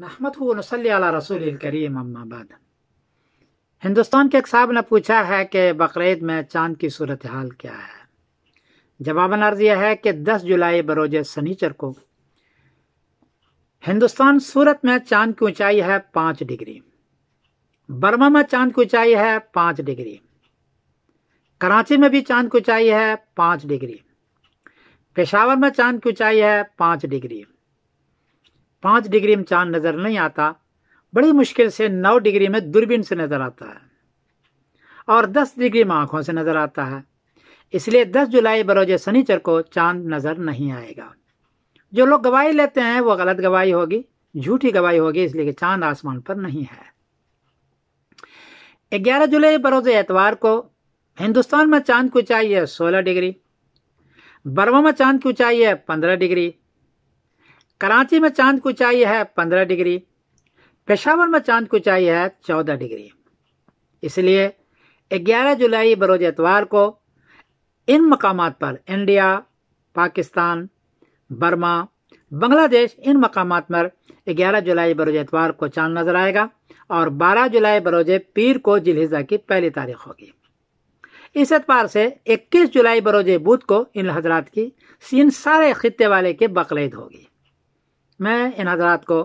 नहमत नसली अला रसूल करीम अम्माबाद हिंदुस्तान के एक साहब ने पूछा है कि बकरीद में चांद की सूरत हाल क्या है जवाब अर्ज यह है कि 10 जुलाई बरोज सनीचर को हिंदुस्तान सूरत में चांद की ऊंचाई है पाँच डिग्री बर्मा में चांद की ऊंचाई है पाँच डिग्री कराची में भी चांद की ऊंचाई है पाँच डिग्री पेशावर में चांद की ऊंचाई है पाँच डिग्री पाँच डिग्री में चांद नज़र नहीं आता बड़ी मुश्किल से नौ डिग्री में दूरबीन से नज़र आता है और दस डिग्री में आँखों से नज़र आता है इसलिए दस जुलाई बरोज शनिचर को चांद नज़र नहीं आएगा जो लोग गवाही लेते हैं वो गलत गवाही होगी झूठी गवाही होगी इसलिए कि चांद आसमान पर नहीं है 11 जुलाई बरोज एतवार को हिंदुस्तान में चांद की ऊंचाई है 16 डिग्री बर्मा में चांद की ऊंचाई है 15 डिग्री कराची में चांद को चाहिए है पंद्रह डिग्री पेशावर में चांद को चाहिए है चौदह डिग्री इसलिए ग्यारह जुलाई बरोज एतवार को इन मकाम पर इंडिया पाकिस्तान बर्मा बांग्लादेश इन मकाम पर 11 जुलाई बरोज एतवार को चांद नजर आएगा और 12 जुलाई बरोज पीर को जिलहिजा की पहली तारीख होगी इस एतवार से 21 जुलाई बरोज बुध को इन हजरात की इन सारे खत्े वाले के बकरीद होगी मैं इन हजरात को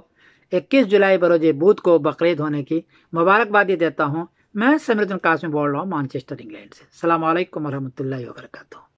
21 जुलाई बरोज बूथ को बकरीद होने की मुबारकबादी देता हूँ मैं समृद्धन कासमी बोल रहा हूँ मानचेस्टर इंग्लैंड से सलामकुम वरहमल वर्का